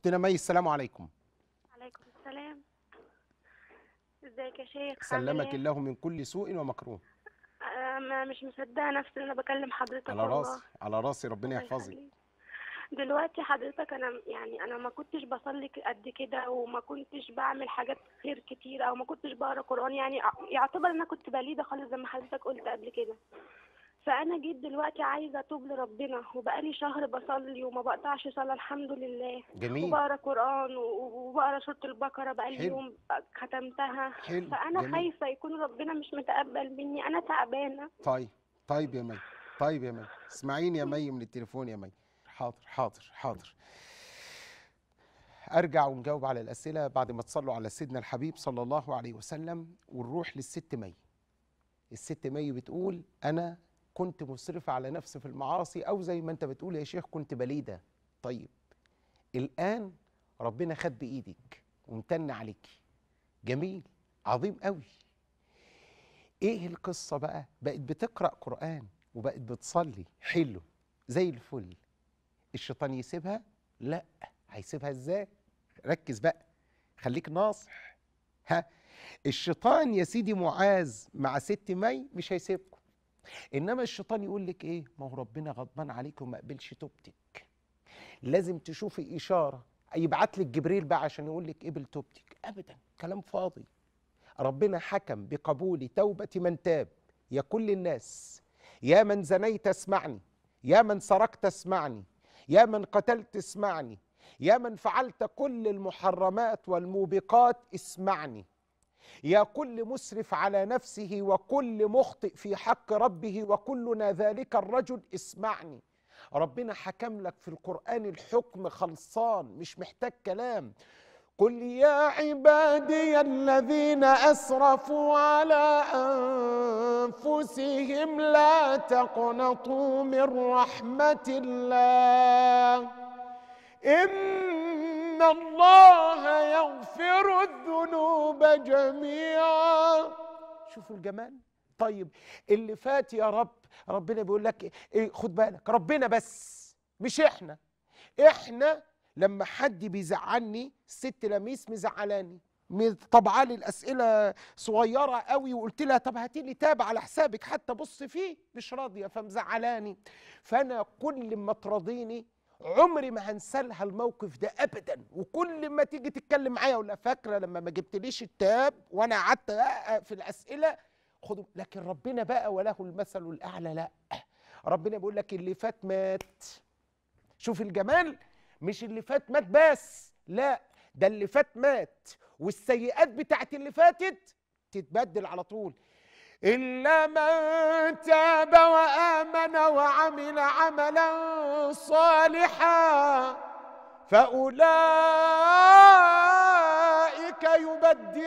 اختنا مي السلام عليكم عليكم السلام ازيك يا شيخ سلمك إيه؟ الله من كل سوء ومكروه انا مش مصدقه نفسي ان انا بكلم حضرتك على راسي على راسي ربنا يحفظك دلوقتي حضرتك انا يعني انا ما كنتش بصلي قد كده وما كنتش بعمل حاجات خير كتير او ما كنتش بقرا قران يعني يعتبر انا كنت بليده خالص زي ما حضرتك قلت قبل كده فانا جيت دلوقتي عايزه اتوب لربنا وبقالي شهر بصلي وما بقطعش صلاه الحمد لله جميل وبقرا قران وبقرا سوره البقره بقالي يوم ختمتها حلو. فانا جميل. خايفه يكون ربنا مش متقبل مني انا تعبانه طيب طيب يا مي طيب يا مي اسمعيني يا مي من التليفون يا مي حاضر حاضر حاضر ارجع ونجاوب على الاسئله بعد ما تصلوا على سيدنا الحبيب صلى الله عليه وسلم ونروح للست مي الست مي بتقول انا كنت مسرفة على نفسي في المعاصي أو زي ما أنت بتقول يا شيخ كنت بليدة طيب الآن ربنا خد بإيدك وامتن عليك جميل عظيم قوي ايه القصة بقى بقت بتقرأ قرآن وبقت بتصلي حلو زي الفل الشيطان يسيبها لا هيسيبها ازاي ركز بقى خليك ناصح ها الشيطان يا سيدي معاذ مع ست مي مش هيسيبكم انما الشيطان يقول لك ايه ما هو ربنا غضبان عليك وما قبلش توبتك لازم تشوفي اشاره يبعت لك جبريل بقى عشان يقول لك قبل توبتك ابدا كلام فاضي ربنا حكم بقبول توبه من تاب يا كل الناس يا من زنيت اسمعني يا من سرقت اسمعني يا من قتلت اسمعني يا من فعلت كل المحرمات والموبقات اسمعني يا كل مسرف على نفسه وكل مخطئ في حق ربه وكلنا ذلك الرجل اسمعني ربنا حكم لك في القرآن الحكم خلصان مش محتاج كلام قل يا عبادي الذين أسرفوا على أنفسهم لا تقنطوا من رحمة الله إن الله يغفر جميعا شوفوا الجمال طيب اللي فات يا رب ربنا بيقول لك ايه خد بالك ربنا بس مش احنا احنا لما حد بيزعلني الست لميس مزعلاني طبعا لي الاسئله صغيره قوي وقلت لها طب هاتي لي تاب على حسابك حتى بص فيه مش راضيه فمزعلاني فانا كل ما ترضيني عمري ما هنسالها الموقف ده ابدا وكل ما تيجي تتكلم معايا ولا فاكره لما ما جبتليش التاب وانا قعدت في الاسئله خدوا لكن ربنا بقى وله المثل الاعلى لا ربنا بيقول لك اللي فات مات شوف الجمال مش اللي فات مات بس لا ده اللي فات مات والسيئات بتاعت اللي فاتت تتبدل على طول إلا من تاب وآمن وعمل عملا صالحا فأولئك يبدل